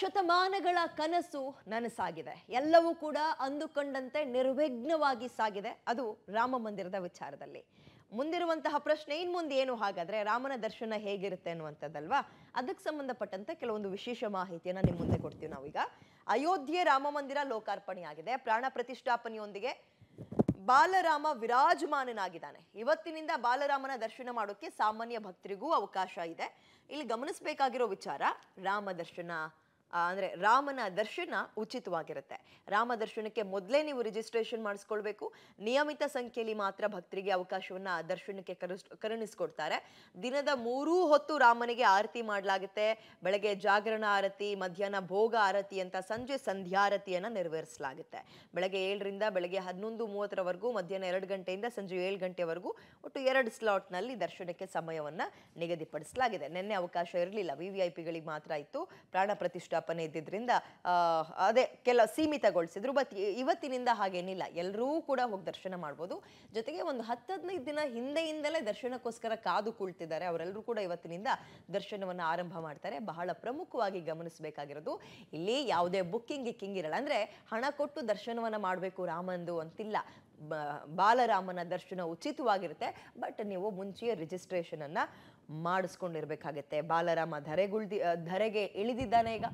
ಶತಮಾನಗಳ ಕನಸು ನನಸಾಗಿದೆ ಎಲ್ಲವೂ ಕೂಡ ಅಂದುಕೊಂಡಂತೆ ನಿರ್ವಿಘ್ನವಾಗಿ ಸಾಗಿದೆ ಅದು ರಾಮ ಮಂದಿರದ ವಿಚಾರದಲ್ಲಿ ಮುಂದಿರುವಂತಹ ಪ್ರಶ್ನೆ ಇನ್ ಮುಂದೆ ಏನು ಹಾಗಾದ್ರೆ ರಾಮನ ದರ್ಶನ ಹೇಗಿರುತ್ತೆ ಅನ್ನುವಂಥದ್ದಲ್ವಾ ಅದಕ್ಕೆ ಸಂಬಂಧಪಟ್ಟಂತೆ ಕೆಲವೊಂದು ವಿಶೇಷ ಮಾಹಿತಿಯನ್ನು ನಿಮ್ಮ ಮುಂದೆ ಕೊಡ್ತೀವಿ ನಾವೀಗ ಅಯೋಧ್ಯೆ ರಾಮ ಮಂದಿರ ಲೋಕಾರ್ಪಣೆಯಾಗಿದೆ ಪ್ರಾಣ ಪ್ರತಿಷ್ಠಾಪನೆಯೊಂದಿಗೆ ಬಾಲರಾಮ ವಿರಾಜಮಾನನಾಗಿದ್ದಾನೆ ಇವತ್ತಿನಿಂದ ಬಾಲರಾಮನ ದರ್ಶನ ಮಾಡೋಕ್ಕೆ ಸಾಮಾನ್ಯ ಭಕ್ತರಿಗೂ ಅವಕಾಶ ಇದೆ ಇಲ್ಲಿ ಗಮನಿಸಬೇಕಾಗಿರೋ ವಿಚಾರ ರಾಮ ದರ್ಶನ ಅಂದರೆ ರಾಮನ ದರ್ಶನ ಉಚಿತವಾಗಿರುತ್ತೆ ರಾಮ ದರ್ಶನಕ್ಕೆ ಮೊದಲೇ ನೀವು ರಿಜಿಸ್ಟ್ರೇಷನ್ ಮಾಡಿಸ್ಕೊಳ್ಬೇಕು ನಿಯಮಿತ ಸಂಖ್ಯೆಯಲ್ಲಿ ಮಾತ್ರ ಭಕ್ತರಿಗೆ ಅವಕಾಶವನ್ನು ದರ್ಶನಕ್ಕೆ ಕರುಸ್ ಕರುಣಿಸ್ಕೊಡ್ತಾರೆ ದಿನದ ಮೂರೂ ಹೊತ್ತು ರಾಮನಿಗೆ ಆರತಿ ಮಾಡಲಾಗುತ್ತೆ ಬೆಳಗ್ಗೆ ಜಾಗರಣ ಆರತಿ ಮಧ್ಯಾಹ್ನ ಭೋಗ ಆರತಿ ಅಂತ ಸಂಜೆ ಸಂಧ್ಯಾರತಿಯನ್ನು ನೆರವೇರಿಸಲಾಗುತ್ತೆ ಬೆಳಗ್ಗೆ ಏಳರಿಂದ ಬೆಳಗ್ಗೆ ಹನ್ನೊಂದು ಮೂವತ್ತರವರೆಗೂ ಮಧ್ಯಾಹ್ನ ಎರಡು ಗಂಟೆಯಿಂದ ಸಂಜೆ ಏಳು ಗಂಟೆವರೆಗೂ ಒಟ್ಟು ಎರಡು ಸ್ಲಾಟ್ನಲ್ಲಿ ದರ್ಶನಕ್ಕೆ ಸಮಯವನ್ನು ನಿಗದಿಪಡಿಸಲಾಗಿದೆ ನಿನ್ನೆ ಅವಕಾಶ ಇರಲಿಲ್ಲ ವಿ ವಿ ಐ ಪಿಗಳಿಗೆ ಮಾತ್ರ ಇತ್ತು ಪ್ರಾಣ ಪ್ರತಿಷ್ಠಾ ವಿಜ್ಞಾಪನೆ ಇದ್ದಿದ್ದರಿಂದ ಅದೇ ಕೆಲ ಸೀಮಿತಗೊಳಿಸಿದ್ರು ಬಟ್ ಇವತ್ತಿನಿಂದ ಹಾಗೇನಿಲ್ಲ ಎಲ್ಲರೂ ಕೂಡ ಹೋಗಿ ದರ್ಶನ ಮಾಡ್ಬೋದು ಜೊತೆಗೆ ಒಂದು ಹತ್ತು ಹದಿನೈದು ದಿನ ಹಿಂದೆಯಿಂದಲೇ ದರ್ಶನಕ್ಕೋಸ್ಕರ ಕಾದು ಕುಳ್ತಿದ್ದಾರೆ ಅವರೆಲ್ಲರೂ ಕೂಡ ಇವತ್ತಿನಿಂದ ದರ್ಶನವನ್ನು ಆರಂಭ ಮಾಡ್ತಾರೆ ಬಹಳ ಪ್ರಮುಖವಾಗಿ ಗಮನಿಸಬೇಕಾಗಿರೋದು ಇಲ್ಲಿ ಯಾವುದೇ ಬುಕ್ಕಿಂಗ್ ಗಿಕ್ಕಿಂಗ್ ಇರಲ್ಲ ಅಂದರೆ ಹಣ ಕೊಟ್ಟು ದರ್ಶನವನ್ನು ಮಾಡಬೇಕು ರಾಮಂದು ಅಂತಿಲ್ಲ ಬಾಲರಾಮನ ದರ್ಶನ ಉಚಿತವಾಗಿರುತ್ತೆ ಬಟ್ ನೀವು ಮುಂಚೆಯೇ ರಿಜಿಸ್ಟ್ರೇಷನನ್ನು ಮಾಡಿಸ್ಕೊಂಡಿರ್ಬೇಕಾಗತ್ತೆ ಬಾಲರಾಮ ಧರೆಗುಳ್ದಿ ಧರೆಗೆ ಇಳಿದಿದ್ದಾನೆ ಈಗ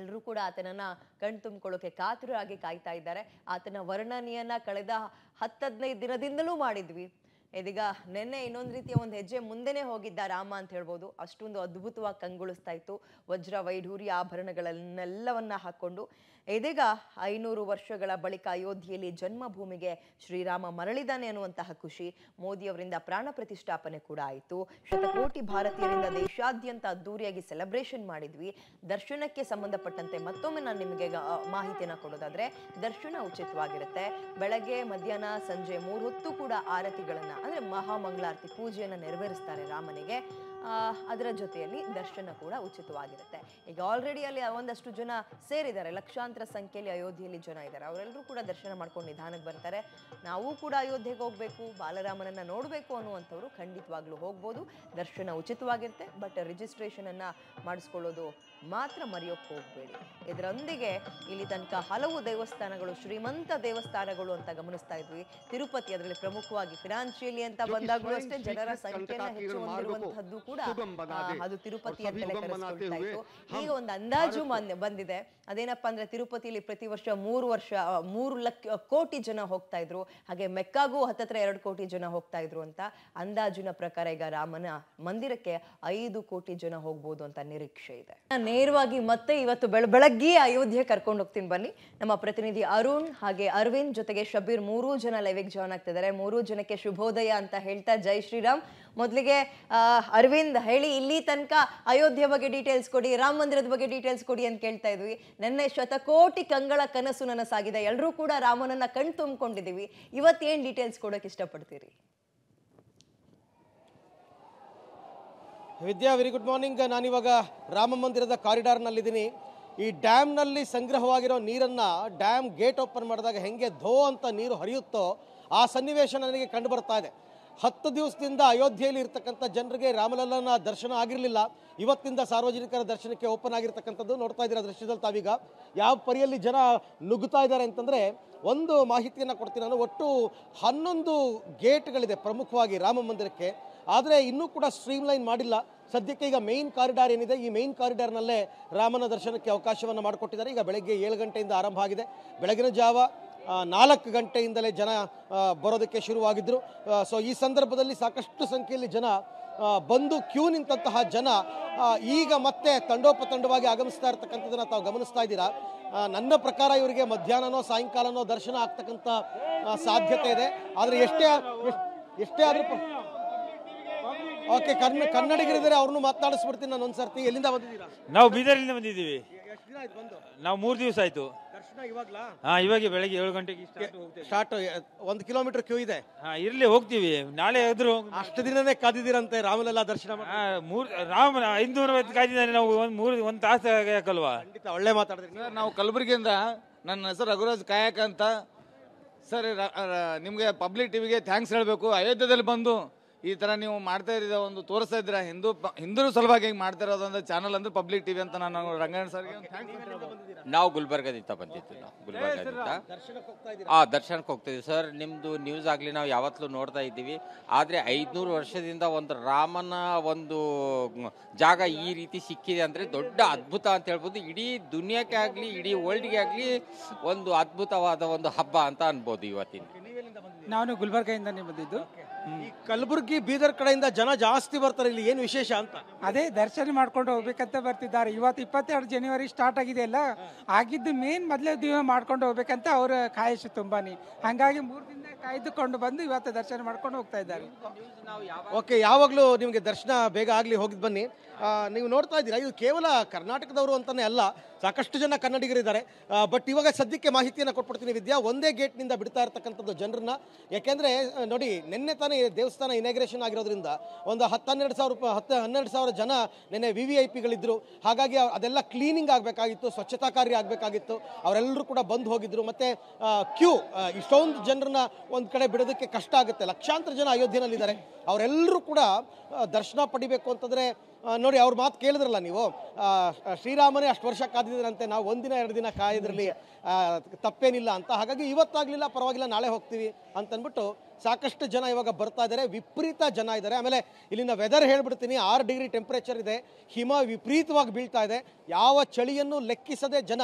ಎಲ್ಲರೂ ಕೂಡ ಆತನನ್ನ ಕಣ್ ತುಂಬಿಕೊಳ್ಳೋಕೆ ಕಾತುರಾಗಿ ಕಾಯ್ತಾ ಇದ್ದಾರೆ ಆತನ ವರ್ಣನೆಯನ್ನ ಕಳೆದ ಹತ್ತದ್ನೈದು ದಿನದಿಂದಲೂ ಮಾಡಿದ್ವಿ ಇದೀಗ ನಿನ್ನೆ ಇನ್ನೊಂದು ರೀತಿಯ ಒಂದು ಹೆಜ್ಜೆ ಮುಂದೆನೇ ಹೋಗಿದ್ದ ರಾಮ ಅಂತ ಹೇಳ್ಬೋದು ಅಷ್ಟೊಂದು ಅದ್ಭುತವಾಗಿ ಕಂಗೊಳಿಸ್ತಾ ಇತ್ತು ವಜ್ರ ವೈಢೂರಿ ಆಭರಣಗಳನ್ನೆಲ್ಲವನ್ನ ಹಾಕೊಂಡು ಇದೀಗ ಐನೂರು ವರ್ಷಗಳ ಬಳಿಕ ಅಯೋಧ್ಯೆಯಲ್ಲಿ ಜನ್ಮಭೂಮಿಗೆ ಶ್ರೀರಾಮ ಮರಳಿದಾನೆ ಅನ್ನುವಂತಹ ಖುಷಿ ಮೋದಿಯವರಿಂದ ಪ್ರಾಣ ಪ್ರತಿಷ್ಠಾಪನೆ ಕೂಡ ಆಯಿತು ಶತಕೋಟಿ ಭಾರತೀಯರಿಂದ ದೇಶಾದ್ಯಂತ ಅದ್ದೂರಿಯಾಗಿ ಸೆಲೆಬ್ರೇಷನ್ ಮಾಡಿದ್ವಿ ದರ್ಶನಕ್ಕೆ ಸಂಬಂಧಪಟ್ಟಂತೆ ಮತ್ತೊಮ್ಮೆ ನಾನು ನಿಮಗೆ ಮಾಹಿತಿಯನ್ನು ಕೊಡೋದಾದ್ರೆ ದರ್ಶನ ಉಚಿತವಾಗಿರುತ್ತೆ ಬೆಳಗ್ಗೆ ಮಧ್ಯಾಹ್ನ ಸಂಜೆ ಮೂರು ಹೊತ್ತು ಕೂಡ ಆರತಿಗಳನ್ನು ಅಂದರೆ ಮಹಾಮಂಗಳಾರತಿ ಪೂಜೆಯನ್ನು ನೆರವೇರಿಸ್ತಾರೆ ರಾಮನಿಗೆ ಅದರ ಜೊತೆಯಲ್ಲಿ ದರ್ಶನ ಕೂಡ ಉಚಿತವಾಗಿರುತ್ತೆ ಈಗ ಆಲ್ರೆಡಿ ಅಲ್ಲಿ ಒಂದಷ್ಟು ಜನ ಸೇರಿದ್ದಾರೆ ಲಕ್ಷಾಂತರ ಸಂಖ್ಯೆಯಲ್ಲಿ ಅಯೋಧ್ಯೆಯಲ್ಲಿ ಜನ ಇದ್ದಾರೆ ಅವರೆಲ್ಲರೂ ಕೂಡ ದರ್ಶನ ಮಾಡ್ಕೊಂಡು ನಿಧಾನಕ್ಕೆ ಬರ್ತಾರೆ ನಾವು ಕೂಡ ಅಯೋಧ್ಯೆಗೆ ಹೋಗಬೇಕು ಬಾಲರಾಮನನ್ನ ನೋಡಬೇಕು ಅನ್ನುವಂಥವ್ರು ಖಂಡಿತವಾಗ್ಲೂ ಹೋಗ್ಬೋದು ದರ್ಶನ ಉಚಿತವಾಗಿರುತ್ತೆ ಬಟ್ ಅನ್ನ ಮಾಡಿಸ್ಕೊಳ್ಳೋದು ಮಾತ್ರ ಮರೆಯೋಕ್ಕೆ ಹೋಗಬೇಡಿ ಇದರೊಂದಿಗೆ ಇಲ್ಲಿ ತನಕ ಹಲವು ದೇವಸ್ಥಾನಗಳು ಶ್ರೀಮಂತ ದೇವಸ್ಥಾನಗಳು ಅಂತ ಗಮನಿಸ್ತಾ ಇದ್ವಿ ತಿರುಪತಿ ಅದರಲ್ಲಿ ಪ್ರಮುಖವಾಗಿ ಫಿನಾನ್ಷಿಯಲಿ ಅಂತ ಬಂದಾಗಲೂ ಅಷ್ಟೇ ಜನರ ಸಂಖ್ಯೆಯನ್ನು ಹೆಚ್ಚು ಹೊಂದಿರುವಂತಹದ್ದು ಕೂಡ ಅದು ತಿರುಪತಿ ಅಂತ ಕರೆಸ್ಕೊಳ್ತಾ ಈಗ ಒಂದು ಅಂದಾಜು ಬಂದಿದೆ ಅದೇನಪ್ಪ ಅಂದ್ರೆ ತಿರುಪತಿಲಿ ಪ್ರತಿ ವರ್ಷ ಮೂರು ವರ್ಷ ಮೂರು ಲಕ್ಷ ಕೋಟಿ ಜನ ಹೋಗ್ತಾ ಇದ್ರು ಹಾಗೆ ಮೆಕ್ಕಾಗೂ ಹತ್ತತ್ರ ಎರಡು ಕೋಟಿ ಜನ ಹೋಗ್ತಾ ಇದ್ರು ಅಂತ ಅಂದಾಜಿನ ಪ್ರಕಾರ ಈಗ ರಾಮನ ಮಂದಿರಕ್ಕೆ ಐದು ಕೋಟಿ ಜನ ಹೋಗ್ಬೋದು ಅಂತ ನಿರೀಕ್ಷೆ ಇದೆ ನೇರವಾಗಿ ಮತ್ತೆ ಇವತ್ತು ಬೆಳ ಬೆಳಗ್ಗೆ ಅಯೋಧ್ಯೆ ಕರ್ಕೊಂಡು ಹೋಗ್ತೀನಿ ಬನ್ನಿ ನಮ್ಮ ಪ್ರತಿನಿಧಿ ಅರುಣ್ ಹಾಗೆ ಅರವಿಂದ್ ಜೊತೆಗೆ ಶಬೀರ್ ಮೂರು ಜನ ಲೈವಿಗೆ ಜಾಯ್ನ್ ಇದ್ದಾರೆ ಮೂರು ಜನಕ್ಕೆ ಶುಭೋದಯ ಅಂತ ಹೇಳ್ತಾ ಜೈ ಶ್ರೀರಾಮ್ ಮೊದಲಿಗೆ ಅರವಿಂದ್ ಹೇಳಿ ಇಲ್ಲಿ ತನಕ ಅಯೋಧ್ಯೆ ಬಗ್ಗೆ ಡೀಟೇಲ್ಸ್ ಕೊಡಿ ರಾಮ ಮಂದಿರದ ಬಗ್ಗೆ ಡೀಟೇಲ್ಸ್ ಕೊಡಿ ಅಂತ ಕೇಳ್ತಾ ಇದ್ವಿ ನಿನ್ನೆ ಶತಕೋ ಕೋಟಿ ಕಂಗಳ ಕನಸು ನನಸಾಗಿದೆ ಎಲ್ಲರೂ ಕೂಡ ರಾಮನನ್ನ ಕಣ್ ತುಂಬಿಕೊಂಡಿದ್ದೀವಿ ಇವತ್ತೇನು ಡೀಟೇಲ್ಸ್ ಕೊಡೋಕೆ ಇಷ್ಟಪಡ್ತೀರಿ ವಿದ್ಯಾ ವೆರಿ ಗುಡ್ ಮಾರ್ನಿಂಗ್ ನಾನಿವಾಗ ರಾಮ ಮಂದಿರದ ಕಾರಿಡಾರ್ನಲ್ಲಿದ್ದೀನಿ ಈ ಡ್ಯಾಮ್ನಲ್ಲಿ ಸಂಗ್ರಹವಾಗಿರೋ ನೀರನ್ನು ಡ್ಯಾಮ್ ಗೇಟ್ ಓಪನ್ ಮಾಡಿದಾಗ ಹೆಂಗೆ ಧೋ ಅಂತ ನೀರು ಹರಿಯುತ್ತೋ ಆ ಸನ್ನಿವೇಶ ನನಗೆ ಕಂಡು ಬರ್ತಾ ಇದೆ ಹತ್ತು ದಿವಸದಿಂದ ಅಯೋಧ್ಯೆಯಲ್ಲಿ ಇರತಕ್ಕಂಥ ಜನರಿಗೆ ರಾಮಲಲ್ಲನ ದರ್ಶನ ಆಗಿರಲಿಲ್ಲ ಇವತ್ತಿಂದ ಸಾರ್ವಜನಿಕರ ದರ್ಶನಕ್ಕೆ ಓಪನ್ ಆಗಿರ್ತಕ್ಕಂಥದ್ದು ನೋಡ್ತಾ ಇದ್ದೀರಾ ದೃಶ್ಯದಲ್ಲಿ ತಾವೀಗ ಯಾವ ಪರಿಯಲ್ಲಿ ಜನ ನುಗ್ಗುತ್ತಾ ಇದ್ದಾರೆ ಅಂತಂದರೆ ಒಂದು ಮಾಹಿತಿಯನ್ನು ಕೊಡ್ತೀನಿ ನಾನು ಒಟ್ಟು ಹನ್ನೊಂದು ಗೇಟ್ಗಳಿದೆ ಪ್ರಮುಖವಾಗಿ ರಾಮ ಮಂದಿರಕ್ಕೆ ಆದರೆ ಇನ್ನೂ ಕೂಡ ಸ್ಟ್ರೀಮ್ ಲೈನ್ ಮಾಡಿಲ್ಲ ಸದ್ಯಕ್ಕೆ ಈಗ ಮೇನ್ ಕಾರಿಡಾರ್ ಏನಿದೆ ಈ ಮೇನ್ ಕಾರಿಡಾರ್ನಲ್ಲೇ ರಾಮನ ದರ್ಶನಕ್ಕೆ ಅವಕಾಶವನ್ನು ಮಾಡಿಕೊಟ್ಟಿದ್ದಾರೆ ಈಗ ಬೆಳಗ್ಗೆ ಏಳು ಗಂಟೆಯಿಂದ ಆರಂಭ ಆಗಿದೆ ಬೆಳಗಿನ ಜಾವ ನಾಲ್ಕು ಗಂಟೆಯಿಂದಲೇ ಜನ ಬರೋದಕ್ಕೆ ಶುರುವಾಗಿದ್ದರು ಸೊ ಈ ಸಂದರ್ಭದಲ್ಲಿ ಸಾಕಷ್ಟು ಸಂಖ್ಯೆಯಲ್ಲಿ ಜನ ಬಂದು ಕ್ಯೂ ನಿಂತಹ ಜನ ಈಗ ಮತ್ತೆ ತಂಡೋಪತಂಡವಾಗಿ ಆಗಮಿಸ್ತಾ ಇರ್ತಕ್ಕಂಥದ್ದನ್ನು ತಾವು ಗಮನಿಸ್ತಾ ಇದ್ದೀರಾ ನನ್ನ ಪ್ರಕಾರ ಇವರಿಗೆ ಮಧ್ಯಾಹ್ನನೋ ಸಾಯಂಕಾಲನೋ ದರ್ಶನ ಆಗ್ತಕ್ಕಂಥ ಸಾಧ್ಯತೆ ಇದೆ ಆದರೆ ಎಷ್ಟೇ ಎಷ್ಟೇ ಆದರೂ ಓಕೆ ಕನ್ನಡಿಗರಿದ್ದಾರೆ ಅವ್ರನ್ನೂ ಮಾತನಾಡಿಸ್ಬಿಡ್ತೀನಿ ನಾನು ಒಂದ್ಸರ್ತಿ ಎಲ್ಲಿಂದ ಬಂದಿದ್ದೀರಾ ನಾವು ಬೀದರಿಂದ ಬಂದಿದ್ದೀವಿ ನಾವು ಮೂರು ದಿವಸ ಆಯ್ತು ಇವಾಗ ಬೆಳಗ್ಗೆ ಏಳು ಗಂಟೆಗೆ ಸ್ಟಾರ್ಟ್ ಒಂದು ಕಿಲೋಮೀಟರ್ ಕ್ಯೂ ಇದೆ ಇರ್ಲಿ ಇರಲಿ ಹೋಗ್ತೀವಿ ನಾಳೆ ಆದ್ರೂ ಅಷ್ಟು ದಿನನೇ ಕಾದಿದ್ದೀರಂತೆ ರಾಮಲಲ್ಲ ದರ್ಶನ ಮೂರು ರಾಮ ಐವತ್ತು ನಾವು ಒಂದು ಮೂರು ಒಂದು ತಾಸು ಕಲ್ವಾ ಒಳ್ಳೆ ಮಾತಾಡ್ತೀವಿ ನಾವು ಕಲಬುರಗಿಯಿಂದ ನನ್ನ ಹೆಸರು ರಘುರಾಜ್ ಕಾಯಕ ಅಂತ ಸರ್ ನಿಮ್ಗೆ ನಿಮಗೆ ಪಬ್ಲಿಕ್ ಟಿವಿಗೆ ಥ್ಯಾಂಕ್ಸ್ ಹೇಳಬೇಕು ಅಯೋಧ್ಯದಲ್ಲಿ ಬಂದು ಈ ಥರ ನೀವು ಮಾಡ್ತಾ ಇರೋ ಒಂದು ತೋರಿಸ್ತಾ ಇದ್ದೀರಾ ಹಿಂದೂ ಹಿಂದೂ ಸಲುವಾಗಿ ಹಿಂಗೆ ಮಾಡ್ತಾ ಇರೋದು ಚಾನೆಲ್ ಚಾನಲ್ ಅಂದ್ರೆ ಪಬ್ಲಿಕ್ ಟಿವಿ ಅಂತ ನಾನು ರಂಗಾಯಣ ಸರ್ಗೆ ನಾವು ಗುಲ್ಬರ್ಗದಿಂದ ಬಂದಿದ್ದು ನಾವು ಗುಲ್ಬರ್ಗದಿಂದ ಆ ದರ್ಶನಕ್ಕೆ ಹೋಗ್ತಾ ಇದ್ದೀವಿ ಸರ್ ನಿಮ್ಮದು ನ್ಯೂಸ್ ಆಗಲಿ ನಾವು ಯಾವತ್ತೂ ನೋಡ್ತಾ ಇದ್ದೀವಿ ಆದರೆ ಐದುನೂರು ವರ್ಷದಿಂದ ಒಂದು ರಾಮನ ಒಂದು ಜಾಗ ಈ ರೀತಿ ಸಿಕ್ಕಿದೆ ಅಂದರೆ ದೊಡ್ಡ ಅದ್ಭುತ ಅಂತ ಹೇಳ್ಬೋದು ಇಡೀ ದುನಿಯಾಕ್ಕೆ ಆಗಲಿ ಇಡೀ ವರ್ಲ್ಡ್ಗೆ ಆಗಲಿ ಒಂದು ಅದ್ಭುತವಾದ ಒಂದು ಹಬ್ಬ ಅಂತ ಅನ್ಬೋದು ಇವತ್ತಿನ ನಾನು ಗುಲ್ಬರ್ಗದಿಂದ ಬಂದಿದ್ದು ಈ ಕಲಬುರಗಿ ಬೀದರ್ ಕಡೆಯಿಂದ ಜನ ಜಾಸ್ತಿ ಬರ್ತಾರೆ ಇಲ್ಲಿ ಏನು ವಿಶೇಷ ಅಂತ ಅದೇ ದರ್ಶನ ಮಾಡ್ಕೊಂಡು ಹೋಗ್ಬೇಕಂತ ಬರ್ತಿದ್ದಾರೆ ಇವತ್ತು ಇಪ್ಪತ್ತೆರಡು ಜನವರಿ ಸ್ಟಾರ್ಟ್ ಆಗಿದೆ ಅಲ್ಲ ಆಗಿದ್ದು ಮೇನ್ ಮೊದಲೇ ದಿನ ಮಾಡ್ಕೊಂಡು ಹೋಗ್ಬೇಕಂತ ಅವರ ಕಾಯಿಸಿ ತುಂಬಾನೇ ಹಂಗಾಗಿ ಮೂರು ದಿನ ಕಾಯ್ದುಕೊಂಡು ಬಂದು ಇವತ್ತು ದರ್ಶನ ಮಾಡ್ಕೊಂಡು ಹೋಗ್ತಾ ಇದ್ದಾರೆ ಓಕೆ ಯಾವಾಗಲೂ ನಿಮಗೆ ದರ್ಶನ ಬೇಗ ಆಗಲಿ ಹೋಗಿದ್ ಬನ್ನಿ ನೀವು ನೋಡ್ತಾ ಇದ್ದೀರಾ ಇದು ಕೇವಲ ಕರ್ನಾಟಕದವರು ಅಂತಾನೆ ಅಲ್ಲ ಸಾಕಷ್ಟು ಜನ ಕನ್ನಡಿಗರಿದ್ದಾರೆ ಬಟ್ ಇವಾಗ ಸದ್ಯಕ್ಕೆ ಮಾಹಿತಿಯನ್ನು ಕೊಟ್ಬಿಡ್ತೀನಿ ವಿದ್ಯಾ ಒಂದೇ ಗೇಟ್ನಿಂದ ಬಿಡ್ತಾ ಇರತಕ್ಕಂಥದ್ದು ಜನರನ್ನ ಯಾಕೆಂದರೆ ನೋಡಿ ನಿನ್ನೆ ತಾನೇ ದೇವಸ್ಥಾನ ಇನಾಗ್ರೇಷನ್ ಆಗಿರೋದ್ರಿಂದ ಒಂದು ಹತ್ತು ಸಾವಿರ ರೂಪಾಯಿ ಹತ್ತು ಹನ್ನೆರಡು ಸಾವಿರ ಜನ ನಿನ್ನೆ ವಿ ವಿ ಐ ಪಿಗಳಿದ್ರು ಹಾಗಾಗಿ ಅದೆಲ್ಲ ಕ್ಲೀನಿಂಗ್ ಆಗಬೇಕಾಗಿತ್ತು ಸ್ವಚ್ಛತಾ ಕಾರ್ಯ ಆಗಬೇಕಾಗಿತ್ತು ಅವರೆಲ್ಲರೂ ಕೂಡ ಬಂದು ಹೋಗಿದ್ರು ಮತ್ತು ಕ್ಯೂ ಇಷ್ಟೊಂದು ಜನರನ್ನ ಒಂದು ಕಡೆ ಬಿಡೋದಕ್ಕೆ ಕಷ್ಟ ಆಗುತ್ತೆ ಲಕ್ಷಾಂತರ ಜನ ಅಯೋಧ್ಯೆಯಲ್ಲಿದ್ದಾರೆ ಅವರೆಲ್ಲರೂ ಕೂಡ ದರ್ಶನ ಪಡಿಬೇಕು ಅಂತಂದರೆ ನೋಡಿ ಅವ್ರ ಮಾತು ಕೇಳಿದ್ರಲ್ಲ ನೀವು ಶ್ರೀರಾಮನೇ ಅಷ್ಟು ವರ್ಷ ಕಾದಿದ್ರಂತೆ ನಾವು ಒಂದಿನ ಎರಡು ದಿನ ಕಾಯೋದ್ರಲ್ಲಿ ತಪ್ಪೇನಿಲ್ಲ ಅಂತ ಹಾಗಾಗಿ ಇವತ್ತಾಗಲಿಲ್ಲ ಪರವಾಗಿಲ್ಲ ನಾಳೆ ಹೋಗ್ತೀವಿ ಅಂತಂದ್ಬಿಟ್ಟು ಸಾಕಷ್ಟು ಜನ ಇವಾಗ ಬರ್ತಾ ಇದ್ದಾರೆ ವಿಪರೀತ ಜನ ಇದ್ದಾರೆ ಆಮೇಲೆ ಇಲ್ಲಿನ ವೆದರ್ ಹೇಳ್ಬಿಡ್ತೀನಿ ಆರು ಡಿಗ್ರಿ ಟೆಂಪ್ರೇಚರ್ ಇದೆ ಹಿಮ ವಿಪರೀತವಾಗಿ ಬೀಳ್ತಾ ಇದೆ ಯಾವ ಚಳಿಯನ್ನು ಲೆಕ್ಕಿಸದೆ ಜನ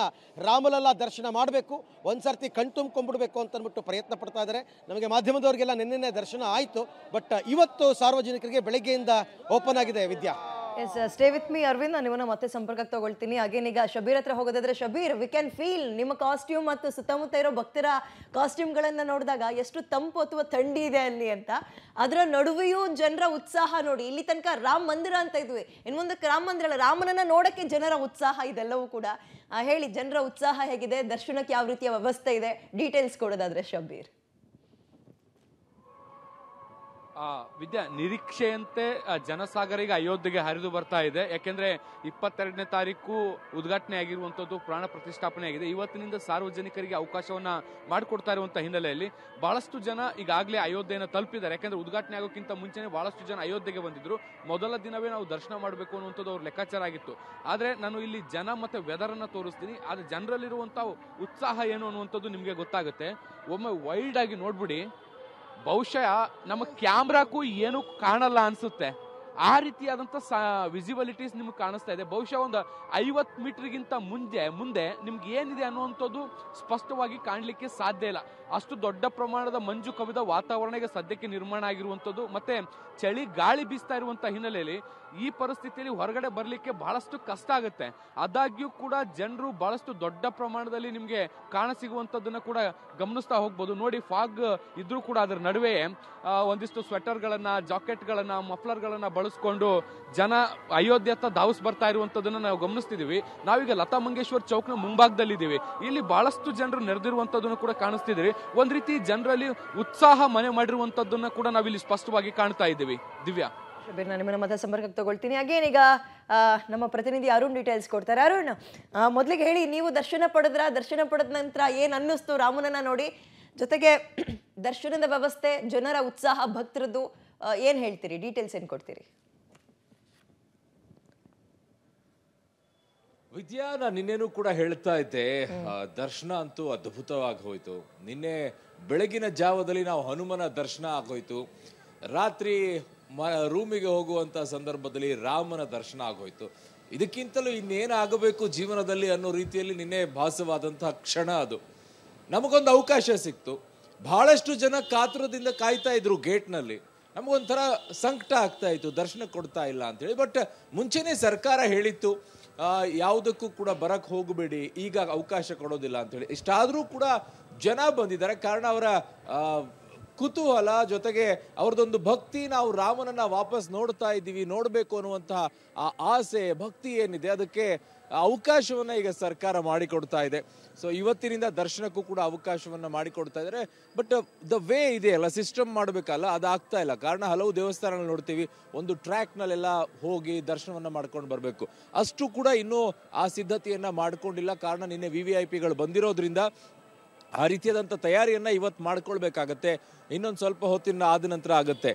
ರಾಮಲಲ್ಲ ದರ್ಶನ ಮಾಡಬೇಕು ಒಂದ್ಸರ್ತಿ ಕಣ್ ಅಂತ ಅಂತಂದ್ಬಿಟ್ಟು ಪ್ರಯತ್ನ ಪಡ್ತಾ ಇದ್ದಾರೆ ನಮಗೆ ಮಾಧ್ಯಮದವರಿಗೆಲ್ಲ ನಿನ್ನೆ ದರ್ಶನ ಆಯಿತು ಬಟ್ ಇವತ್ತು ಸಾರ್ವಜನಿಕರಿಗೆ ಬೆಳಗ್ಗೆಯಿಂದ ಓಪನ್ ಆಗಿದೆ Vidya S stay with me Arvind ನಿಮ್ಮನ್ನ ಮತ್ತೆ ಸಂಪರ್ಕಕ್ಕೆ ತಗೊಳ್ತೀನಿ ಅಗೇನ್ ಈಗ ಶಬೀರ್ ಹತ್ರ ಹೋಗೋದಾದ್ರೆ ಶಬೀರ್ ವಿ ಕ್ಯಾನ್ ಫೀಲ್ ನಿಮ್ಮ ಕಾಸ್ಟ್ಯೂಮ್ ಮತ್ತು ಸುತ್ತಮುತ್ತ ಇರೋ ಭಕ್ತರ ಕಾಸ್ಟ್ಯೂಮ್ಗಳನ್ನು ನೋಡಿದಾಗ ಎಷ್ಟು ತಂಪು ಅಥವಾ ಥಂಡಿ ಇದೆ ಅಲ್ಲಿ ಅಂತ ಅದರ ನಡುವೆಯೂ ಜನರ ಉತ್ಸಾಹ ನೋಡಿ ಇಲ್ಲಿ ತನಕ ರಾಮ ಮಂದಿರ ಅಂತ ಇದ್ವಿ ಇನ್ನು ಮುಂದೆ ರಾಮ ಮಂದಿರ ಅಲ್ಲ ರಾಮನನ್ನ ನೋಡಕ್ಕೆ ಜನರ ಉತ್ಸಾಹ ಇದೆಲ್ಲವೂ ಕೂಡ ಹೇಳಿ ಜನರ ಉತ್ಸಾಹ ಹೇಗಿದೆ ದರ್ಶನಕ್ಕೆ ಯಾವ ರೀತಿಯ ವ್ಯವಸ್ಥೆ ಇದೆ ಡೀಟೇಲ್ಸ್ ಕೊಡೋದಾದ್ರೆ ಶಬೀರ್ ವಿದ್ಯಾ ನಿರೀಕ್ಷೆಯಂತೆ ಈಗ ಅಯೋಧ್ಯೆಗೆ ಹರಿದು ಬರ್ತಾ ಇದೆ ಯಾಕೆಂದ್ರೆ ಇಪ್ಪತ್ತೆರಡನೇ ತಾರೀಕು ಉದ್ಘಾಟನೆ ಆಗಿರುವಂಥದ್ದು ಪ್ರಾಣ ಪ್ರತಿಷ್ಠಾಪನೆ ಆಗಿದೆ ಇವತ್ತಿನಿಂದ ಸಾರ್ವಜನಿಕರಿಗೆ ಅವಕಾಶವನ್ನ ಮಾಡಿಕೊಡ್ತಾ ಇರುವಂತ ಹಿನ್ನೆಲೆಯಲ್ಲಿ ಬಹಳಷ್ಟು ಜನ ಈಗಾಗಲೇ ಅಯೋಧ್ಯೆಯನ್ನು ತಲುಪಿದ್ದಾರೆ ಯಾಕೆಂದ್ರೆ ಉದ್ಘಾಟನೆ ಆಗೋಕ್ಕಿಂತ ಮುಂಚೆನೆ ಬಹಳಷ್ಟು ಜನ ಅಯೋಧ್ಯೆಗೆ ಬಂದಿದ್ರು ಮೊದಲ ದಿನವೇ ನಾವು ದರ್ಶನ ಮಾಡಬೇಕು ಅನ್ನುವಂಥದ್ದು ಅವ್ರ ಲೆಕ್ಕಾಚಾರ ಆಗಿತ್ತು ಆದರೆ ನಾನು ಇಲ್ಲಿ ಜನ ಮತ್ತೆ ವೆದರ್ ಅನ್ನ ತೋರಿಸ್ತೀನಿ ಆದ್ರೆ ಜನರಲ್ಲಿರುವಂತಹ ಉತ್ಸಾಹ ಏನು ಅನ್ನುವಂಥದ್ದು ನಿಮಗೆ ಗೊತ್ತಾಗುತ್ತೆ ಒಮ್ಮೆ ವೈಲ್ಡ್ ಆಗಿ ನೋಡ್ಬಿಡಿ ಬಹುಶಃ ನಮ್ಮ ಕ್ಯಾಮ್ರಾಕ್ಕೂ ಏನು ಕಾಣಲ್ಲ ಅನಿಸುತ್ತೆ ಆ ರೀತಿಯಾದಂಥ ಸಾ ವಿಸಿಬಿಲಿಟೀಸ್ ನಿಮ್ಗೆ ಕಾಣಿಸ್ತಾ ಇದೆ ಬಹುಶಃ ಒಂದು ಐವತ್ತು ಮೀಟ್ರಿಗಿಂತ ಮುಂದೆ ಮುಂದೆ ನಿಮ್ಗೆ ಏನಿದೆ ಅನ್ನುವಂಥದ್ದು ಸ್ಪಷ್ಟವಾಗಿ ಕಾಣಲಿಕ್ಕೆ ಸಾಧ್ಯ ಇಲ್ಲ ಅಷ್ಟು ದೊಡ್ಡ ಪ್ರಮಾಣದ ಮಂಜು ಕವಿದ ವಾತಾವರಣಕ್ಕೆ ಸದ್ಯಕ್ಕೆ ನಿರ್ಮಾಣ ಆಗಿರುವಂಥದ್ದು ಮತ್ತು ಚಳಿ ಗಾಳಿ ಬೀಸ್ತಾ ಇರುವಂಥ ಹಿನ್ನೆಲೆಯಲ್ಲಿ ಈ ಪರಿಸ್ಥಿತಿಯಲ್ಲಿ ಹೊರಗಡೆ ಬರಲಿಕ್ಕೆ ಬಹಳಷ್ಟು ಕಷ್ಟ ಆಗುತ್ತೆ ಅದಾಗ್ಯೂ ಕೂಡ ಜನರು ಬಹಳಷ್ಟು ದೊಡ್ಡ ಪ್ರಮಾಣದಲ್ಲಿ ನಿಮಗೆ ಕಾಣಸಿಗುವಂಥದ್ದನ್ನು ಕೂಡ ಗಮನಿಸ್ತಾ ಹೋಗ್ಬೋದು ನೋಡಿ ಫಾಗ್ ಇದ್ರೂ ಕೂಡ ಅದರ ನಡುವೆ ಒಂದಿಷ್ಟು ಸ್ವೆಟರ್ ಜಾಕೆಟ್ ಗಳನ್ನ ಮಫ್ಲರ್ ಗಳನ್ನ ಬಳಸ್ಕೊಂಡು ಜನ ಅಯೋಧ್ಯೆ ಹತ್ತ ಧಾವಿಸ್ ಬರ್ತಾ ಇರುವಂಥದ್ದನ್ನು ನಾವು ಗಮನಿಸ್ತಿದ್ದೀವಿ ನಾವೀಗ ಲತಾ ಮಂಗೇಶ್ವರ್ ಚೌಕ್ನ ಮುಂಭಾಗದಲ್ಲಿದ್ದೀವಿ ಇಲ್ಲಿ ಬಹಳಷ್ಟು ಜನರು ನೆರೆದಿರುವಂಥದ್ದನ್ನು ಕೂಡ ಕಾಣಿಸ್ತಿದ್ದೀವಿ ಒಂದು ರೀತಿ ಜನರಲ್ಲಿ ಉತ್ಸಾಹ ಮನೆ ಮಾಡಿರುವಂಥದ್ದನ್ನು ಕೂಡ ನಾವಿಲ್ಲಿ ಸ್ಪಷ್ಟವಾಗಿ ಕಾಣ್ತಾ ಇದ್ದೀವಿ ದಿವ್ಯಾ ಶಬೀರ್ ನಾನು ನಿಮ್ಮನ್ನು ಮತ್ತೆ ಸಂಪರ್ಕಕ್ಕೆ ತಗೊಳ್ತೀನಿ ಅಗೇನ್ ಈಗ ನಮ್ಮ ಪ್ರತಿನಿಧಿ ಅರುಣ್ ಡೀಟೇಲ್ಸ್ ಕೊಡ್ತಾರೆ ಅರುಣ್ ಮೊದಲಿಗೆ ಹೇಳಿ ನೀವು ದರ್ಶನ ಪಡೆದ್ರ ದರ್ಶನ ಪಡೆದ ನಂತರ ಏನು ಅನ್ನಿಸ್ತು ರಾಮನನ್ನ ನೋಡಿ ಜೊತೆಗೆ ದರ್ಶನದ ವ್ಯವಸ್ಥೆ ಜನರ ಉತ್ಸಾಹ ಭಕ್ತರದ್ದು ಏನು ಹೇಳ್ತೀರಿ ಡೀಟೇಲ್ಸ್ ಏನು ಕೊಡ್ತೀರಿ ವಿದ್ಯಾ ನಾನು ನಿನ್ನೇನು ಕೂಡ ಹೇಳ್ತಾ ಇದ್ದೆ ದರ್ಶನ ಅಂತೂ ಅದ್ಭುತವಾಗಿ ಹೋಯ್ತು ನಿನ್ನೆ ಬೆಳಗಿನ ಜಾವದಲ್ಲಿ ನಾವು ಹನುಮನ ದರ್ಶನ ಆಗೋಯ್ತು ರಾತ್ರಿ ಮ ರೂಮಿಗೆ ಹೋಗುವಂಥ ಸಂದರ್ಭದಲ್ಲಿ ರಾಮನ ದರ್ಶನ ಆಗೋಯ್ತು ಇದಕ್ಕಿಂತಲೂ ಇನ್ನೇನಾಗಬೇಕು ಜೀವನದಲ್ಲಿ ಅನ್ನೋ ರೀತಿಯಲ್ಲಿ ನಿನ್ನೆ ಭಾಸವಾದಂತಹ ಕ್ಷಣ ಅದು ನಮಗೊಂದು ಅವಕಾಶ ಸಿಕ್ತು ಬಹಳಷ್ಟು ಜನ ಕಾತುರದಿಂದ ಕಾಯ್ತಾ ಇದ್ರು ಗೇಟ್ನಲ್ಲಿ ನಮಗೊಂಥರ ಸಂಕಟ ಆಗ್ತಾ ಇತ್ತು ದರ್ಶನ ಕೊಡ್ತಾ ಇಲ್ಲ ಅಂತೇಳಿ ಬಟ್ ಮುಂಚೆನೇ ಸರ್ಕಾರ ಹೇಳಿತ್ತು ಯಾವುದಕ್ಕೂ ಕೂಡ ಬರಕ್ಕೆ ಹೋಗಬೇಡಿ ಈಗ ಅವಕಾಶ ಕೊಡೋದಿಲ್ಲ ಅಂತೇಳಿ ಇಷ್ಟಾದರೂ ಕೂಡ ಜನ ಬಂದಿದ್ದಾರೆ ಕಾರಣ ಅವರ ಕುತೂಹಲ ಜೊತೆಗೆ ಅವ್ರದ್ದೊಂದು ಭಕ್ತಿ ನಾವು ರಾಮನನ್ನ ವಾಪಸ್ ನೋಡ್ತಾ ಇದ್ದೀವಿ ನೋಡಬೇಕು ಅನ್ನುವಂತಹ ಆ ಆಸೆ ಭಕ್ತಿ ಏನಿದೆ ಅದಕ್ಕೆ ಅವಕಾಶವನ್ನ ಈಗ ಸರ್ಕಾರ ಮಾಡಿಕೊಡ್ತಾ ಇದೆ ಸೊ ಇವತ್ತಿನಿಂದ ದರ್ಶನಕ್ಕೂ ಕೂಡ ಅವಕಾಶವನ್ನ ಮಾಡಿಕೊಡ್ತಾ ಇದ್ದಾರೆ ಬಟ್ ದ ವೇ ಇದೆ ಅಲ್ಲ ಸಿಸ್ಟಮ್ ಮಾಡಬೇಕಲ್ಲ ಅದಾಗ್ತಾ ಇಲ್ಲ ಕಾರಣ ಹಲವು ದೇವಸ್ಥಾನಗಳು ನೋಡ್ತೀವಿ ಒಂದು ಟ್ರ್ಯಾಕ್ ಟ್ರ್ಯಾಕ್ನಲ್ಲೆಲ್ಲ ಹೋಗಿ ದರ್ಶನವನ್ನ ಮಾಡ್ಕೊಂಡು ಬರಬೇಕು ಅಷ್ಟು ಕೂಡ ಇನ್ನೂ ಆ ಸಿದ್ಧತೆಯನ್ನ ಮಾಡ್ಕೊಂಡಿಲ್ಲ ಕಾರಣ ನಿನ್ನೆ ವಿ ವಿ ಐ ಪಿಗಳು ಬಂದಿರೋದ್ರಿಂದ ಆ ರೀತಿಯಾದಂಥ ತಯಾರಿಯನ್ನು ಇವತ್ತು ಮಾಡ್ಕೊಳ್ಬೇಕಾಗತ್ತೆ ಇನ್ನೊಂದು ಸ್ವಲ್ಪ ಹೊತ್ತಿನ ಆದ ನಂತರ ಆಗುತ್ತೆ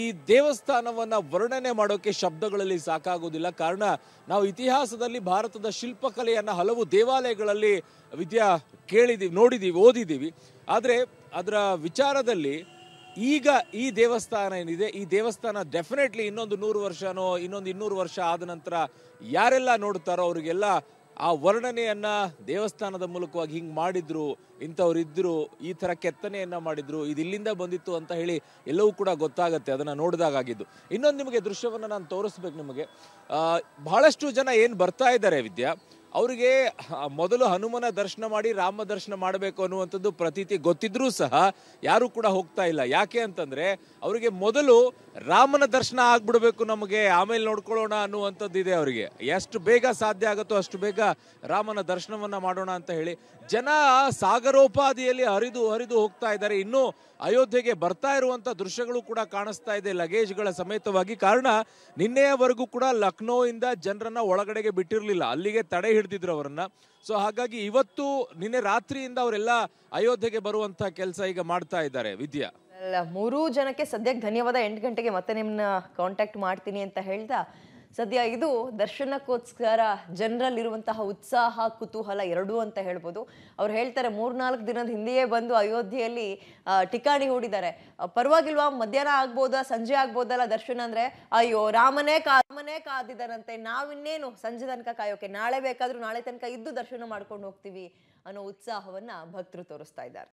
ಈ ದೇವಸ್ಥಾನವನ್ನು ವರ್ಣನೆ ಮಾಡೋಕ್ಕೆ ಶಬ್ದಗಳಲ್ಲಿ ಸಾಕಾಗೋದಿಲ್ಲ ಕಾರಣ ನಾವು ಇತಿಹಾಸದಲ್ಲಿ ಭಾರತದ ಶಿಲ್ಪಕಲೆಯನ್ನು ಹಲವು ದೇವಾಲಯಗಳಲ್ಲಿ ವಿದ್ಯಾ ಕೇಳಿದೀವಿ ನೋಡಿದ್ದೀವಿ ಓದಿದ್ದೀವಿ ಆದರೆ ಅದರ ವಿಚಾರದಲ್ಲಿ ಈಗ ಈ ದೇವಸ್ಥಾನ ಏನಿದೆ ಈ ದೇವಸ್ಥಾನ ಡೆಫಿನೆಟ್ಲಿ ಇನ್ನೊಂದು ನೂರು ವರ್ಷನೋ ಇನ್ನೊಂದು ಇನ್ನೂರು ವರ್ಷ ಆದ ನಂತರ ಯಾರೆಲ್ಲ ನೋಡ್ತಾರೋ ಅವರಿಗೆಲ್ಲ ಆ ವರ್ಣನೆಯನ್ನ ದೇವಸ್ಥಾನದ ಮೂಲಕವಾಗಿ ಹಿಂಗ್ ಮಾಡಿದ್ರು ಇದ್ರು ಈ ತರ ಕೆತ್ತನೆಯನ್ನ ಮಾಡಿದ್ರು ಇದು ಇಲ್ಲಿಂದ ಬಂದಿತ್ತು ಅಂತ ಹೇಳಿ ಎಲ್ಲವೂ ಕೂಡ ಗೊತ್ತಾಗುತ್ತೆ ಅದನ್ನು ಆಗಿದ್ದು ಇನ್ನೊಂದು ನಿಮಗೆ ದೃಶ್ಯವನ್ನ ನಾನು ತೋರಿಸ್ಬೇಕು ನಿಮಗೆ ಬಹಳಷ್ಟು ಜನ ಏನು ಬರ್ತಾ ಇದ್ದಾರೆ ವಿದ್ಯಾ ಅವರಿಗೆ ಮೊದಲು ಹನುಮನ ದರ್ಶನ ಮಾಡಿ ರಾಮ ದರ್ಶನ ಮಾಡಬೇಕು ಅನ್ನುವಂಥದ್ದು ಪ್ರತೀತಿ ಗೊತ್ತಿದ್ರೂ ಸಹ ಯಾರು ಕೂಡ ಹೋಗ್ತಾ ಇಲ್ಲ ಯಾಕೆ ಅಂತಂದರೆ ಅವರಿಗೆ ಮೊದಲು ರಾಮನ ದರ್ಶನ ಆಗ್ಬಿಡ್ಬೇಕು ನಮಗೆ ಆಮೇಲೆ ನೋಡ್ಕೊಳ್ಳೋಣ ಅನ್ನುವಂಥದ್ದು ಇದೆ ಅವರಿಗೆ ಎಷ್ಟು ಬೇಗ ಸಾಧ್ಯ ಆಗುತ್ತೋ ಅಷ್ಟು ಬೇಗ ರಾಮನ ದರ್ಶನವನ್ನು ಮಾಡೋಣ ಅಂತ ಹೇಳಿ ಜನ ಸಾಗರೋಪಾದಿಯಲ್ಲಿ ಹರಿದು ಹರಿದು ಹೋಗ್ತಾ ಇದ್ದಾರೆ ಇನ್ನು ಅಯೋಧ್ಯೆಗೆ ಬರ್ತಾ ಇರುವಂತ ದೃಶ್ಯಗಳು ಕೂಡ ಕಾಣಿಸ್ತಾ ಇದೆ ಲಗೇಜ್ಗಳ ಸಮೇತವಾಗಿ ಕಾರಣ ನಿನ್ನೆಯವರೆಗೂ ಕೂಡ ಇಂದ ಜನರನ್ನ ಒಳಗಡೆಗೆ ಬಿಟ್ಟಿರಲಿಲ್ಲ ಅಲ್ಲಿಗೆ ತಡೆ ಹಿಡಿದಿದ್ರು ಅವರನ್ನ ಸೊ ಹಾಗಾಗಿ ಇವತ್ತು ನಿನ್ನೆ ರಾತ್ರಿಯಿಂದ ಅವರೆಲ್ಲ ಅಯೋಧ್ಯೆಗೆ ಬರುವಂತ ಕೆಲಸ ಈಗ ಮಾಡ್ತಾ ಇದ್ದಾರೆ ವಿದ್ಯಾ ಮೂರೂ ಜನಕ್ಕೆ ಸದ್ಯಕ್ಕೆ ಧನ್ಯವಾದ ಎಂಟು ಗಂಟೆಗೆ ಮತ್ತೆ ನಿಮ್ಮನ್ನ ಕಾಂಟ್ಯಾಕ್ಟ್ ಮಾಡ್ತೀನಿ ಅಂತ ಹೇಳ್ದ ಸದ್ಯ ಇದು ದರ್ಶನಕ್ಕೋಸ್ಕರ ಇರುವಂತಹ ಉತ್ಸಾಹ ಕುತೂಹಲ ಎರಡು ಅಂತ ಹೇಳ್ಬೋದು ಅವ್ರು ಹೇಳ್ತಾರೆ ಮೂರ್ನಾಲ್ಕು ದಿನದ ಹಿಂದೆಯೇ ಬಂದು ಅಯೋಧ್ಯೆಯಲ್ಲಿ ಟಿಕಾಣಿ ಹೂಡಿದ್ದಾರೆ ಪರವಾಗಿಲ್ವಾ ಮಧ್ಯಾಹ್ನ ಆಗ್ಬೋದಾ ಸಂಜೆ ಆಗ್ಬೋದಲ್ಲ ದರ್ಶನ ಅಂದರೆ ಅಯ್ಯೋ ರಾಮನೇ ಕಾಮನೇ ಕಾದಿದಾರಂತೆ ನಾವಿನ್ನೇನು ಸಂಜೆ ತನಕ ಕಾಯೋಕೆ ನಾಳೆ ಬೇಕಾದರೂ ನಾಳೆ ತನಕ ಇದ್ದು ದರ್ಶನ ಮಾಡ್ಕೊಂಡು ಹೋಗ್ತೀವಿ ಅನ್ನೋ ಉತ್ಸಾಹವನ್ನ ಭಕ್ತರು ತೋರಿಸ್ತಾ ಇದ್ದಾರೆ